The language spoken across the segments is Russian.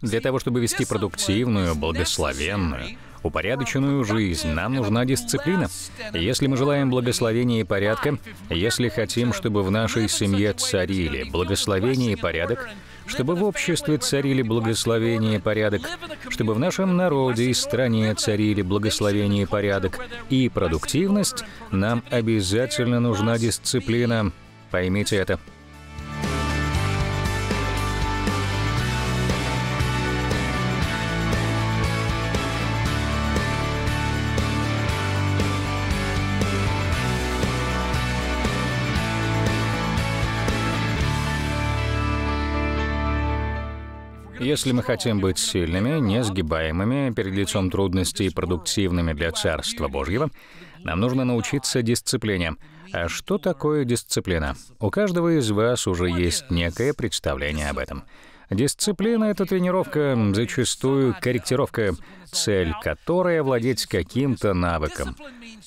Для того, чтобы вести продуктивную, благословенную, упорядоченную жизнь, нам нужна дисциплина. Если мы желаем благословения и порядка, если хотим, чтобы в нашей семье царили благословение и порядок, чтобы в обществе царили благословение и порядок, чтобы в нашем народе и стране царили благословение и порядок, и продуктивность, нам обязательно нужна дисциплина. Поймите это. Если мы хотим быть сильными, несгибаемыми, перед лицом трудностей и продуктивными для Царства Божьего, нам нужно научиться дисциплине. А что такое дисциплина? У каждого из вас уже есть некое представление об этом. Дисциплина — это тренировка, зачастую корректировка, цель которой — овладеть каким-то навыком.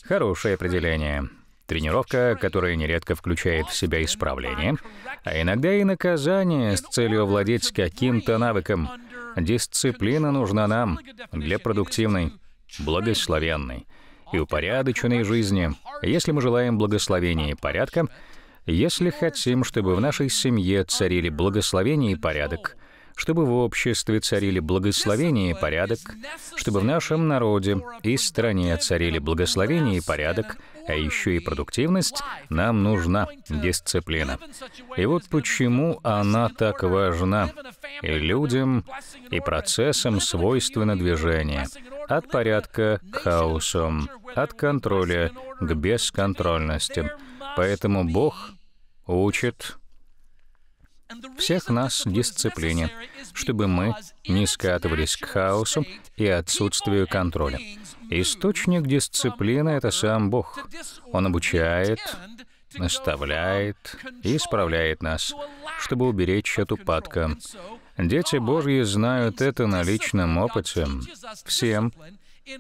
Хорошее определение. Тренировка, которая нередко включает в себя исправление, а иногда и наказание с целью овладеть каким-то навыком. Дисциплина нужна нам для продуктивной, благословенной и упорядоченной жизни, если мы желаем благословения и порядка, если хотим, чтобы в нашей семье царили благословение и порядок, чтобы в обществе царили благословение и порядок, чтобы в нашем народе и стране царили благословение и порядок, а еще и продуктивность, нам нужна дисциплина. И вот почему она так важна и людям, и процессам свойственно движение. От порядка к хаосу, от контроля к бесконтрольности. Поэтому Бог учит всех нас дисциплине, чтобы мы не скатывались к хаосу и отсутствию контроля. Источник дисциплины — это сам Бог. Он обучает, наставляет и исправляет нас, чтобы уберечь от упадка. Дети Божьи знают это на личном опыте. Всем,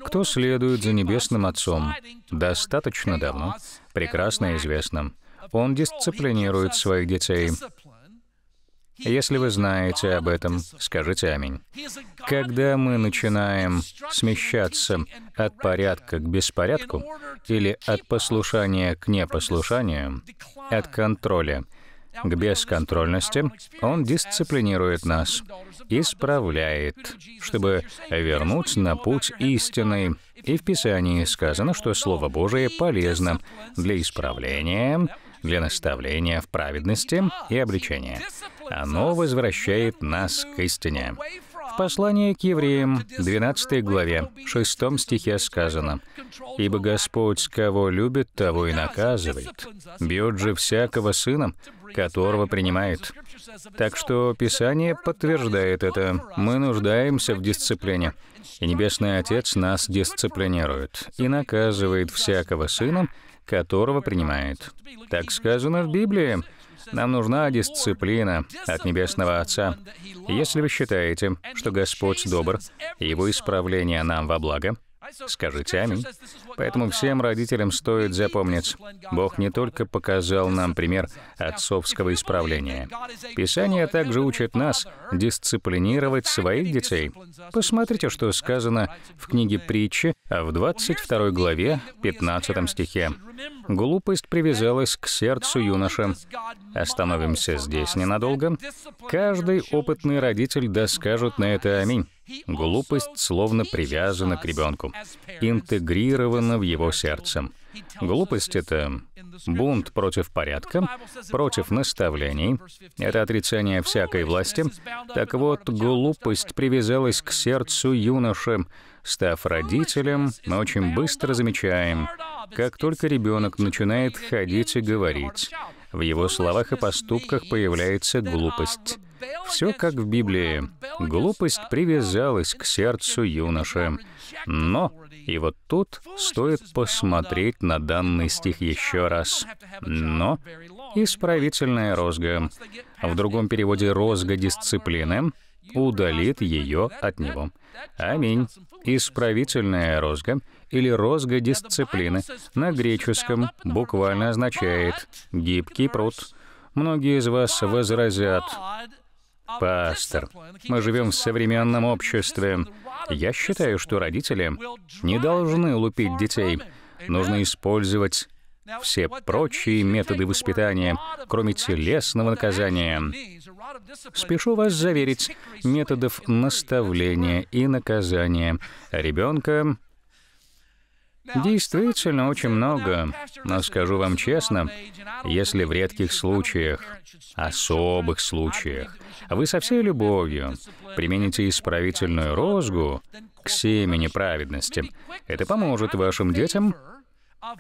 кто следует за Небесным Отцом, достаточно давно, прекрасно известно. Он дисциплинирует своих детей, если вы знаете об этом, скажите «Аминь». Когда мы начинаем смещаться от порядка к беспорядку или от послушания к непослушанию, от контроля к бесконтрольности, Он дисциплинирует нас, исправляет, чтобы вернуть на путь истинный. И в Писании сказано, что Слово Божие полезно для исправления, для наставления в праведности и обличения. Оно возвращает нас к истине. В послании к евреям, 12 главе, 6 стихе сказано, «Ибо Господь, кого любит, того и наказывает, бьет же всякого сына, которого принимает». Так что Писание подтверждает это. Мы нуждаемся в дисциплине. И Небесный Отец нас дисциплинирует и наказывает всякого сына, которого принимает. Так сказано в Библии. Нам нужна дисциплина от Небесного Отца. Если вы считаете, что Господь добр, и Его исправление нам во благо, скажите «Аминь». Поэтому всем родителям стоит запомнить, Бог не только показал нам пример отцовского исправления. Писание также учит нас дисциплинировать своих детей. Посмотрите, что сказано в книге притчи а в 22 главе 15 стихе. Глупость привязалась к сердцу юноши. Остановимся здесь ненадолго. Каждый опытный родитель доскажет на это аминь. Глупость словно привязана к ребенку. Интегрирован вложено в его сердце. Глупость — это бунт против порядка, против наставлений, это отрицание всякой власти. Так вот, глупость привязалась к сердцу юноши. Став родителем, мы очень быстро замечаем, как только ребенок начинает ходить и говорить, в его словах и поступках появляется глупость. Все как в Библии. Глупость привязалась к сердцу юноши. Но, и вот тут стоит посмотреть на данный стих еще раз. Но, исправительная розга. В другом переводе «розга дисциплины» удалит ее от него. Аминь. Исправительная розга или розга дисциплины на греческом буквально означает «гибкий пруд». Многие из вас возразят, Пастор, мы живем в современном обществе. Я считаю, что родители не должны лупить детей. Нужно использовать все прочие методы воспитания, кроме телесного наказания. Спешу вас заверить, методов наставления и наказания ребенка Действительно, очень много. Но скажу вам честно, если в редких случаях, особых случаях, вы со всей любовью примените исправительную розгу к семени праведности, это поможет вашим детям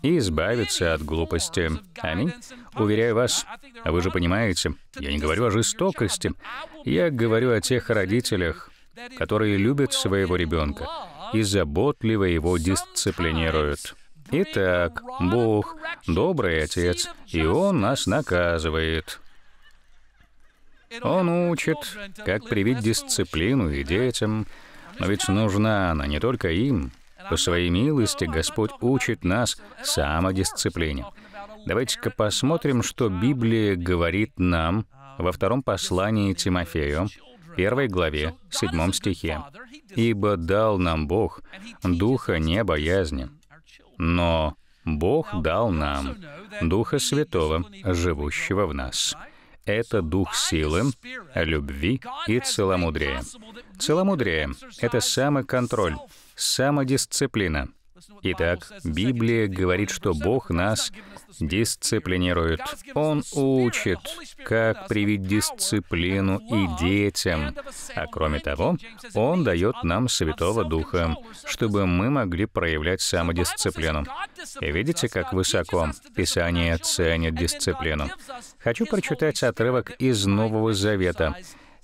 избавиться от глупости. Аминь. Уверяю вас, вы же понимаете, я не говорю о жестокости, я говорю о тех родителях, которые любят своего ребенка, и заботливо его дисциплинируют. Итак, Бог — добрый Отец, и Он нас наказывает. Он учит, как привить дисциплину и детям, но ведь нужна она не только им. По своей милости Господь учит нас самодисциплине. Давайте-ка посмотрим, что Библия говорит нам во втором послании Тимофею, 1 главе, 7 стихе. «Ибо дал нам Бог духа небоязни, но Бог дал нам Духа Святого, живущего в нас. Это дух силы, любви и целомудрия. Целомудрие — это самоконтроль, самодисциплина — Итак, Библия говорит, что Бог нас дисциплинирует. Он учит, как привить дисциплину и детям. А кроме того, Он дает нам Святого Духа, чтобы мы могли проявлять самодисциплину. И видите, как высоко Писание ценит дисциплину. Хочу прочитать отрывок из Нового Завета.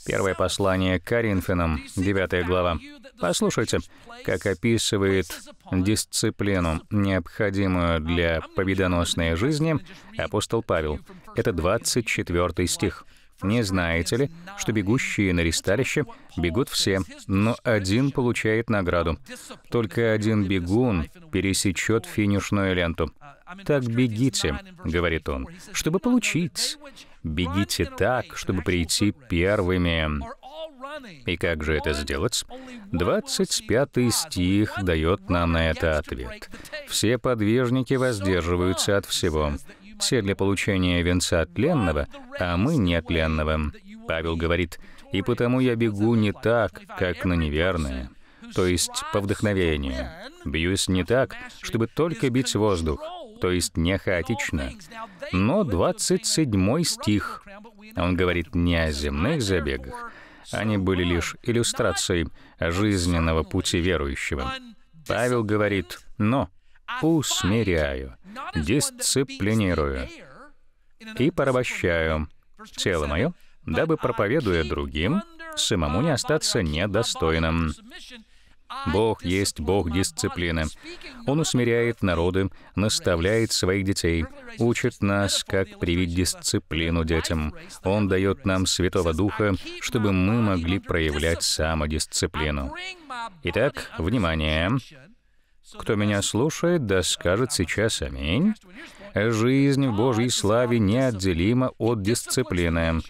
Первое послание Коринфянам, 9 глава. Послушайте, как описывает дисциплину, необходимую для победоносной жизни, апостол Павел. Это 24 стих. «Не знаете ли, что бегущие на ресталище бегут все, но один получает награду? Только один бегун пересечет финишную ленту. Так бегите, — говорит он, — чтобы получить. Бегите так, чтобы прийти первыми. И как же это сделать? 25 стих дает нам на это ответ. «Все подвижники воздерживаются от всего. Все для получения венца тленного, а мы не тленного». Павел говорит, «И потому я бегу не так, как на неверное» то есть по вдохновению. Бьюсь не так, чтобы только бить воздух, то есть не хаотично. Но 27 стих, он говорит не о земных забегах, они были лишь иллюстрацией жизненного пути верующего. Павел говорит, но усмиряю, дисциплинирую и порабощаю тело мое, дабы, проповедуя другим, самому не остаться недостойным. Бог есть Бог дисциплины. Он усмиряет народы, наставляет своих детей, учит нас, как привить дисциплину детям. Он дает нам Святого Духа, чтобы мы могли проявлять самодисциплину. Итак, внимание! Кто меня слушает, да скажет сейчас «Аминь». Жизнь в Божьей славе неотделима от дисциплины.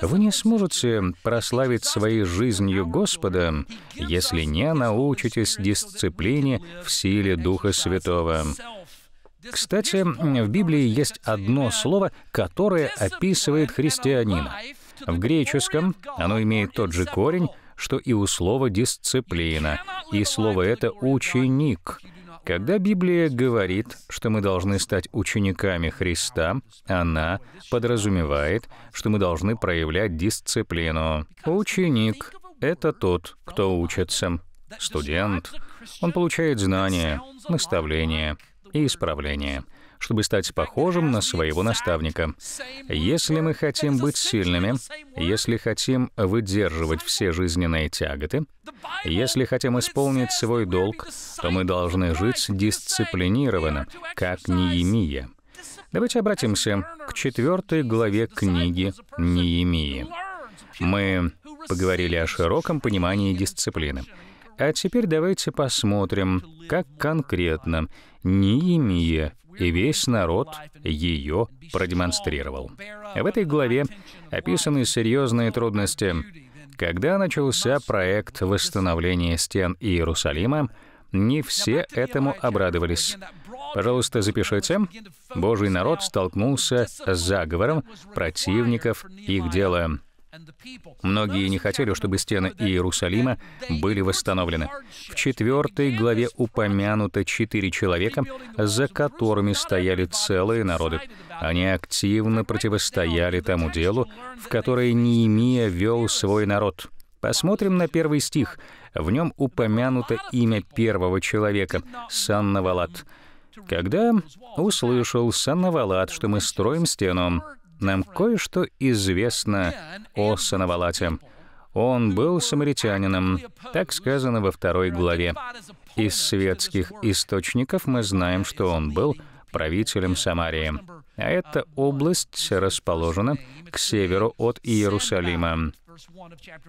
Вы не сможете прославить своей жизнью Господа, если не научитесь дисциплине в силе Духа Святого. Кстати, в Библии есть одно слово, которое описывает христианина. В греческом оно имеет тот же корень, что и у слова «дисциплина», и слово это «ученик». Когда Библия говорит, что мы должны стать учениками Христа, она подразумевает, что мы должны проявлять дисциплину. Ученик — это тот, кто учится. Студент — он получает знания, наставления и исправления чтобы стать похожим на своего наставника. Если мы хотим быть сильными, если хотим выдерживать все жизненные тяготы, если хотим исполнить свой долг, то мы должны жить дисциплинированно, как Неемия. Давайте обратимся к четвертой главе книги Неемии. Мы поговорили о широком понимании дисциплины. А теперь давайте посмотрим, как конкретно Неемия и весь народ ее продемонстрировал. В этой главе описаны серьезные трудности. Когда начался проект восстановления стен Иерусалима, не все этому обрадовались. Пожалуйста, запишите. Божий народ столкнулся с заговором противников их дела. Многие не хотели, чтобы стены Иерусалима были восстановлены. В четвертой главе упомянуто четыре человека, за которыми стояли целые народы. Они активно противостояли тому делу, в которое Неемия вел свой народ. Посмотрим на первый стих. В нем упомянуто имя первого человека — Саннавалат. «Когда услышал Саннавалат, что мы строим стену, нам кое-что известно о Санавалате. Он был самаритянином, так сказано во второй главе. Из светских источников мы знаем, что он был правителем Самарии. А эта область расположена к северу от Иерусалима.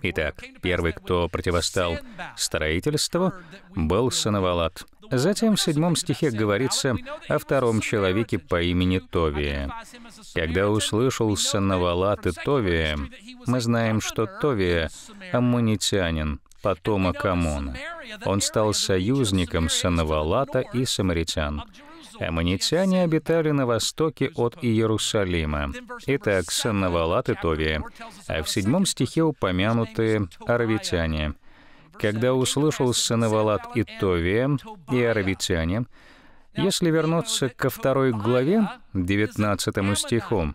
Итак, первый, кто противостал строительству, был Санавалат. Затем в седьмом стихе говорится о втором человеке по имени Товия. Когда услышал Санавалат и Товия, мы знаем, что Товия — аммунитянин, потомок Амона. Он стал союзником Санавалата и самаритян. Аммонитяне обитали на востоке от Иерусалима. Итак, Санновалат и Товия. А в седьмом стихе упомянуты аравитяне. «Когда услышал Санновалат и Товия, и аравитяне, если вернуться ко второй главе, 19 стиху,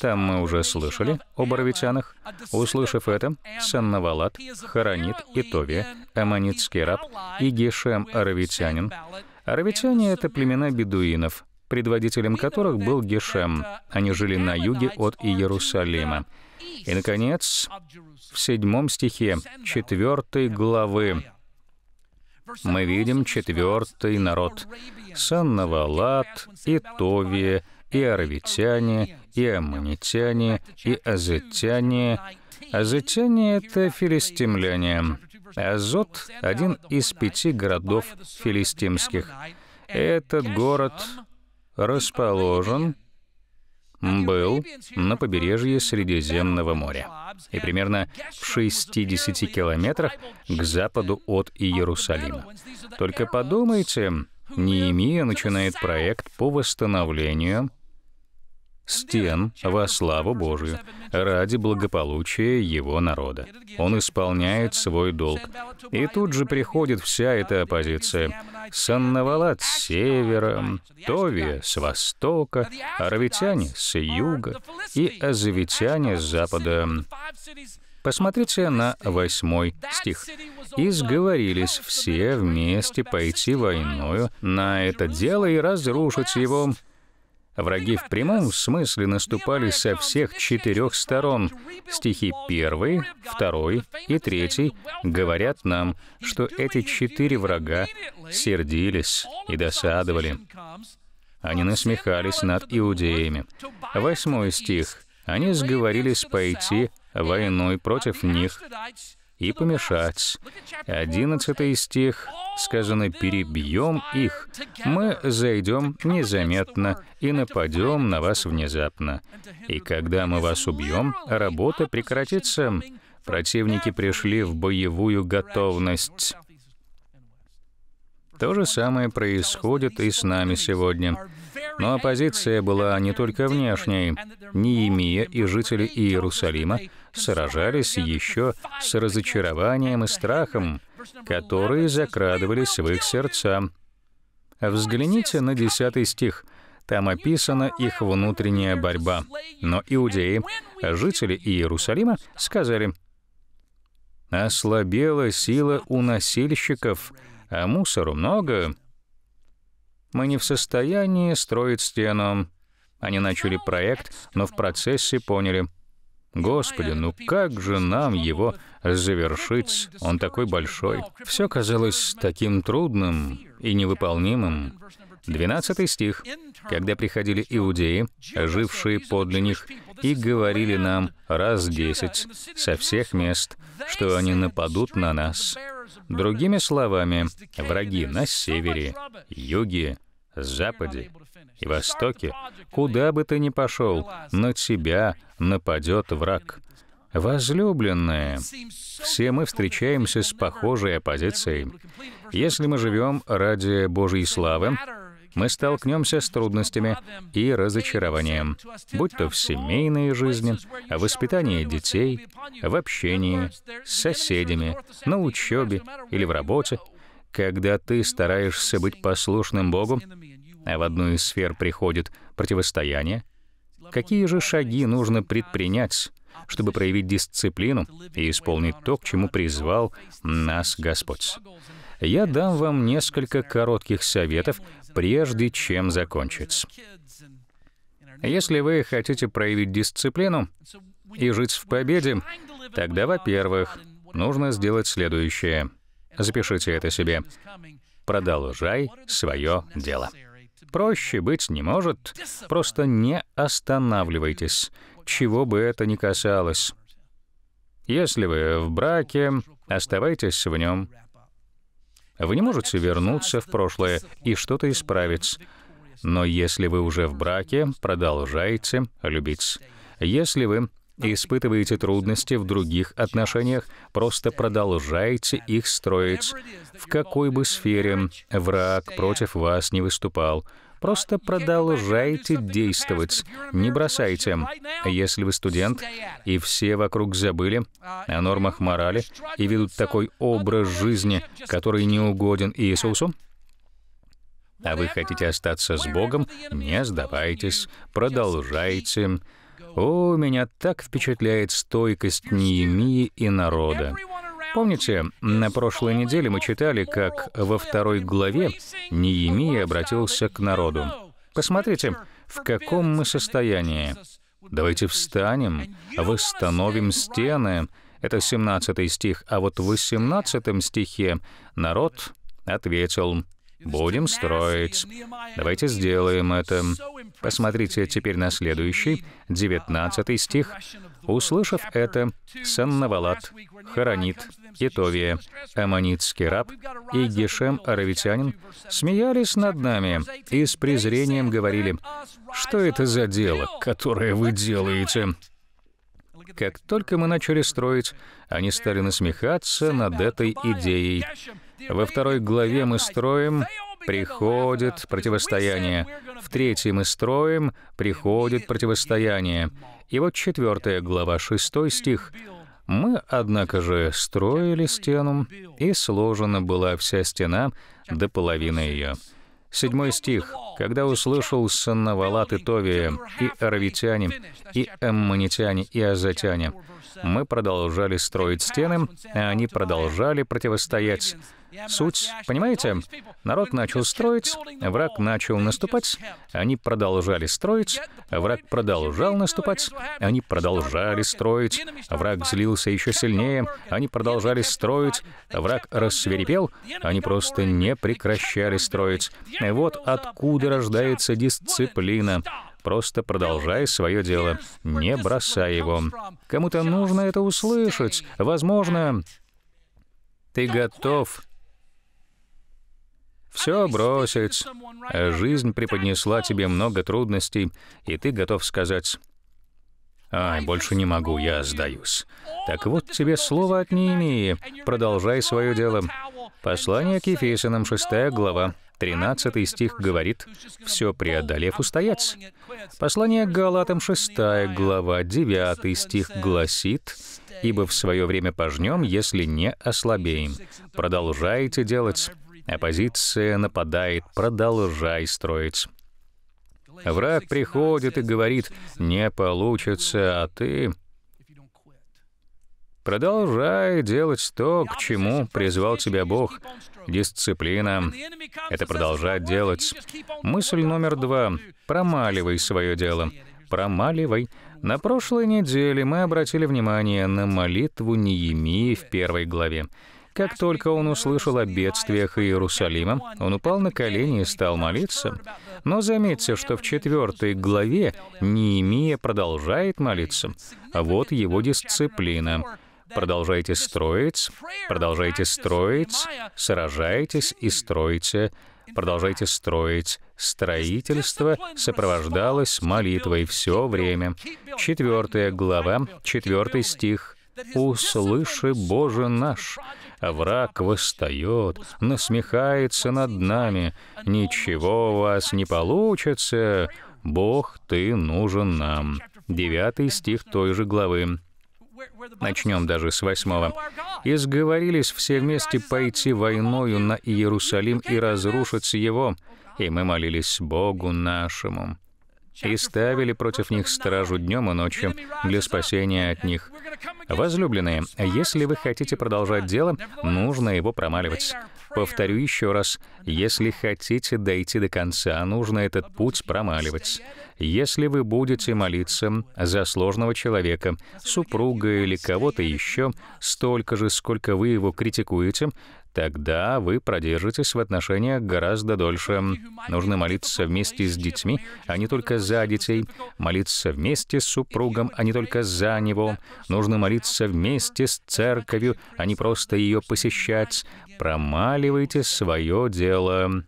там мы уже слышали об боровитянах. Услышав это, Саннавалат, Харанит и Тови, Аманитский раб и Гешем Аравитянин Аравичане — это племена бедуинов, предводителем которых был Гешем. Они жили на юге от Иерусалима. И, наконец, в седьмом стихе четвертой главы мы видим четвертый народ — и Итовия, и аравитяне, и аммонитяне, и азетяне. Азетяне — это филистимляне. Азот — один из пяти городов филистимских. Этот город расположен был на побережье Средиземного моря и примерно в 60 километрах к западу от Иерусалима. Только подумайте, Неемия начинает проект по восстановлению стен во славу Божию, ради благополучия его народа. Он исполняет свой долг. И тут же приходит вся эта оппозиция. Санновалат с севера, Товия с востока, Аравитяне с юга и Азовитяне с запада. Посмотрите на восьмой стих. «И сговорились все вместе пойти войною на это дело и разрушить его». Враги в прямом смысле наступали со всех четырех сторон. Стихи 1, 2 и 3 говорят нам, что эти четыре врага сердились и досадовали. Они насмехались над иудеями. Восьмой стих. Они сговорились пойти войной против них и помешать. 11 стих сказано «перебьем их». Мы зайдем незаметно и нападем на вас внезапно. И когда мы вас убьем, работа прекратится. Противники пришли в боевую готовность. То же самое происходит и с нами сегодня. Но оппозиция была не только внешней. Неемия и жители Иерусалима сражались еще с разочарованием и страхом, которые закрадывались в их сердца. Взгляните на 10 стих. Там описана их внутренняя борьба. Но иудеи, жители Иерусалима, сказали, «Ослабела сила у насильщиков, а мусору много. Мы не в состоянии строить стену». Они начали проект, но в процессе поняли — Господи, ну как же нам его завершить? Он такой большой. Все казалось таким трудным и невыполнимым. 12 стих. «Когда приходили иудеи, жившие подле них, и говорили нам раз десять со всех мест, что они нападут на нас». Другими словами, враги на севере, юге, западе и востоке, куда бы ты ни пошел, на тебя нападет враг. Возлюбленные, все мы встречаемся с похожей оппозицией. Если мы живем ради Божьей славы, мы столкнемся с трудностями и разочарованием, будь то в семейной жизни, в воспитании детей, в общении, с соседями, на учебе или в работе. Когда ты стараешься быть послушным Богу, в одну из сфер приходит противостояние, какие же шаги нужно предпринять, чтобы проявить дисциплину и исполнить то, к чему призвал нас Господь? Я дам вам несколько коротких советов, прежде чем закончить. Если вы хотите проявить дисциплину и жить в победе, тогда, во-первых, нужно сделать следующее. Запишите это себе. Продолжай свое дело. Проще быть не может. Просто не останавливайтесь, чего бы это ни касалось. Если вы в браке, оставайтесь в нем. Вы не можете вернуться в прошлое и что-то исправить. Но если вы уже в браке, продолжайте любить. Если вы испытываете трудности в других отношениях, просто продолжайте их строить. В какой бы сфере враг против вас не выступал, Просто продолжайте действовать, не бросайте. Если вы студент, и все вокруг забыли о нормах морали и ведут такой образ жизни, который не угоден Иисусу, а вы хотите остаться с Богом, не сдавайтесь, продолжайте о, меня так впечатляет стойкость Неемии и народа. Помните, на прошлой неделе мы читали, как во второй главе Неемия обратился к народу. Посмотрите, в каком мы состоянии. Давайте встанем, восстановим стены. Это 17 стих. А вот в 18 стихе народ ответил Будем строить. Давайте сделаем это. Посмотрите теперь на следующий, 19 стих. Услышав это, Саннавалат, хоронит Кетовия, Аманитский раб и Гешем Аравитянин смеялись над нами и с презрением говорили, «Что это за дело, которое вы делаете?» Как только мы начали строить, они стали насмехаться над этой идеей. Во второй главе мы строим, приходит противостояние. В третьей мы строим, приходит противостояние. И вот четвертая глава, шестой стих. «Мы, однако же, строили стену, и сложена была вся стена до половины ее». Седьмой стих. «Когда услышал Санавалат и Товия, и Аравитяне, и Эмманитяне, и Азатяне, мы продолжали строить стены, а они продолжали противостоять Суть, понимаете? Народ начал строить, враг начал наступать, они продолжали строить, враг продолжал наступать, они продолжали строить, враг злился еще сильнее, они продолжали строить, враг рассверепел, они просто не прекращали строить. Вот откуда рождается дисциплина. Просто продолжай свое дело, не бросай его. Кому-то нужно это услышать. Возможно, ты готов все бросить. Жизнь преподнесла тебе много трудностей, и ты готов сказать «Ай, больше не могу, я сдаюсь». Так вот тебе слово от Неемии. Продолжай свое дело. Послание к Ефесянам, 6 глава, 13 стих говорит «Все преодолев устоять». Послание к Галатам, 6 глава, 9 стих гласит «Ибо в свое время пожнем, если не ослабеем». Продолжайте делать. Оппозиция нападает, продолжай строить. Враг приходит и говорит, не получится, а ты... Продолжай делать то, к чему призвал тебя Бог. Дисциплина — это продолжать делать. Мысль номер два — промаливай свое дело. Промаливай. На прошлой неделе мы обратили внимание на молитву Неемии в первой главе. Как только он услышал о бедствиях Иерусалима, он упал на колени и стал молиться. Но заметьте, что в четвертой главе Неемия продолжает молиться. вот его дисциплина. Продолжайте строить, продолжайте строить, сражайтесь и стройте, продолжайте строить. Строительство сопровождалось молитвой все время. Четвертая глава, четвертый стих. «Услыши, Боже наш, а враг восстает, насмехается над нами. Ничего у вас не получится, Бог, ты нужен нам. Девятый стих той же главы. Начнем даже с восьмого. «И сговорились все вместе пойти войною на Иерусалим и разрушить его, и мы молились Богу нашему» и ставили против них стражу днем и ночью для спасения от них. Возлюбленные, если вы хотите продолжать дело, нужно его промаливать. Повторю еще раз, если хотите дойти до конца, нужно этот путь промаливать. Если вы будете молиться за сложного человека, супруга или кого-то еще, столько же, сколько вы его критикуете, тогда вы продержитесь в отношениях гораздо дольше. Нужно молиться вместе с детьми, а не только за детей. Молиться вместе с супругом, а не только за него. Нужно молиться вместе с церковью, а не просто ее посещать. Промаливайте свое дело.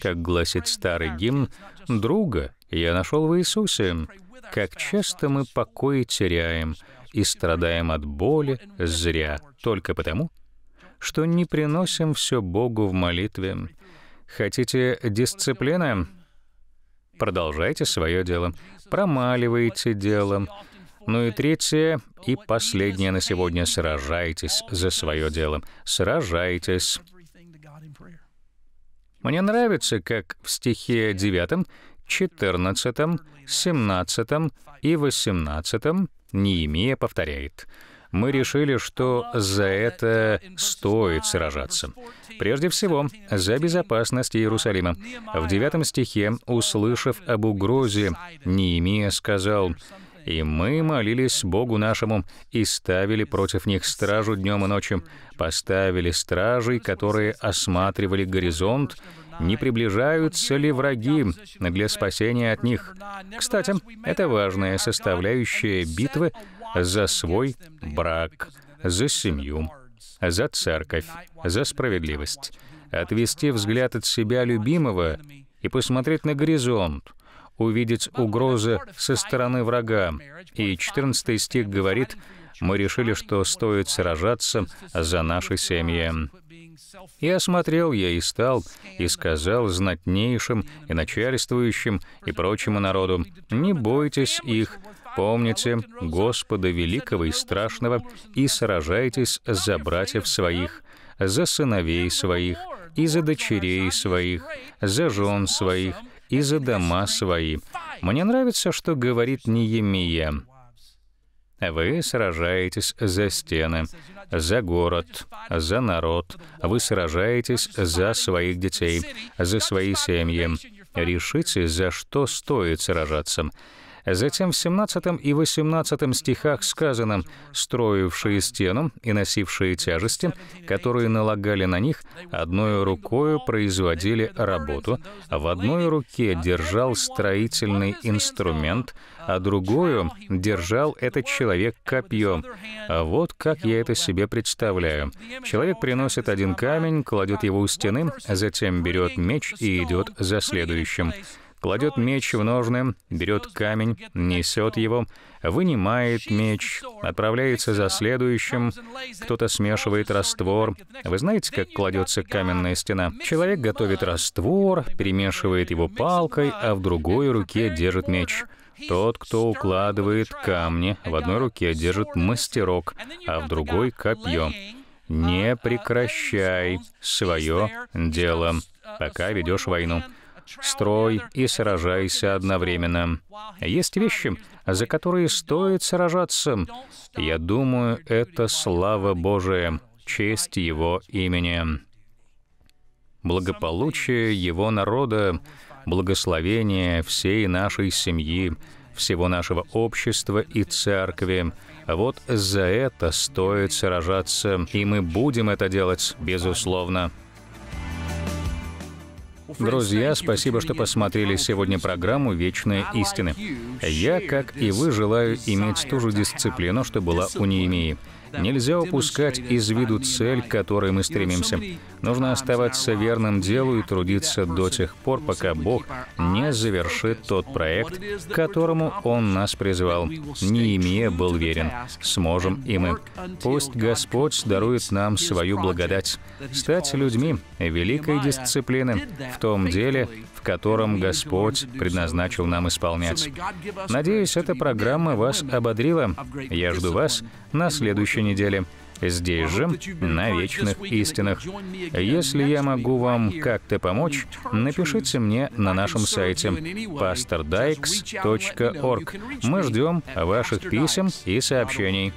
Как гласит старый гимн, «Друга я нашел в Иисусе». Как часто мы покой теряем — и страдаем от боли зря, только потому, что не приносим все Богу в молитве. Хотите дисциплины? Продолжайте свое дело. Промаливайте дело. Ну и третье, и последнее на сегодня. Сражайтесь за свое дело. Сражайтесь. Мне нравится, как в стихе 9 14, 17 и 18 Неемия повторяет. Мы решили, что за это стоит сражаться. Прежде всего, за безопасность Иерусалима. В девятом стихе, услышав об угрозе, Неемия сказал, и мы молились Богу нашему и ставили против них стражу днем и ночью. Поставили стражей, которые осматривали горизонт не приближаются ли враги для спасения от них. Кстати, это важная составляющая битвы за свой брак, за семью, за церковь, за справедливость. Отвести взгляд от себя любимого и посмотреть на горизонт, увидеть угрозы со стороны врага. И 14 стих говорит, «Мы решили, что стоит сражаться за наши семьи». И осмотрел я и стал, и сказал знатнейшим, и начальствующим, и прочему народу, «Не бойтесь их, помните Господа великого и страшного, и сражайтесь за братьев своих, за сыновей своих, и за дочерей своих, за жен своих, и за дома свои». Мне нравится, что говорит Неемия. Вы сражаетесь за стены, за город, за народ. Вы сражаетесь за своих детей, за свои семьи. Решите, за что стоит сражаться. Затем в 17 и 18 стихах сказано «строившие стену и носившие тяжести, которые налагали на них, одной рукою производили работу, а в одной руке держал строительный инструмент, а другую держал этот человек копьем». А вот как я это себе представляю. Человек приносит один камень, кладет его у стены, затем берет меч и идет за следующим кладет меч в ножны, берет камень, несет его, вынимает меч, отправляется за следующим, кто-то смешивает раствор. Вы знаете, как кладется каменная стена? Человек готовит раствор, перемешивает его палкой, а в другой руке держит меч. Тот, кто укладывает камни, в одной руке держит мастерок, а в другой — копье. Не прекращай свое дело, пока ведешь войну строй и сражайся одновременно. Есть вещи, за которые стоит сражаться. Я думаю, это слава Божия, честь Его имени, благополучие Его народа, благословение всей нашей семьи, всего нашего общества и церкви. Вот за это стоит сражаться, и мы будем это делать, безусловно. Друзья, спасибо, что посмотрели сегодня программу «Вечные истины». Я, как и вы, желаю иметь ту же дисциплину, что была у Неемии. Нельзя упускать из виду цель, к которой мы стремимся. Нужно оставаться верным делу и трудиться до тех пор, пока Бог типа, не «А, завершит тот проект, к которому Он нас призвал. Не имея был верен. Сможем и мы. Пусть Господь дарует нам свою благодать. Стать людьми великой дисциплины в том деле, в котором Господь предназначил нам исполнять. Надеюсь, эта программа вас ободрила. Я жду вас на следующей недели. Здесь же, на вечных истинах. Если я могу вам как-то помочь, напишите мне на нашем сайте pastordykes.org. Мы ждем ваших писем и сообщений.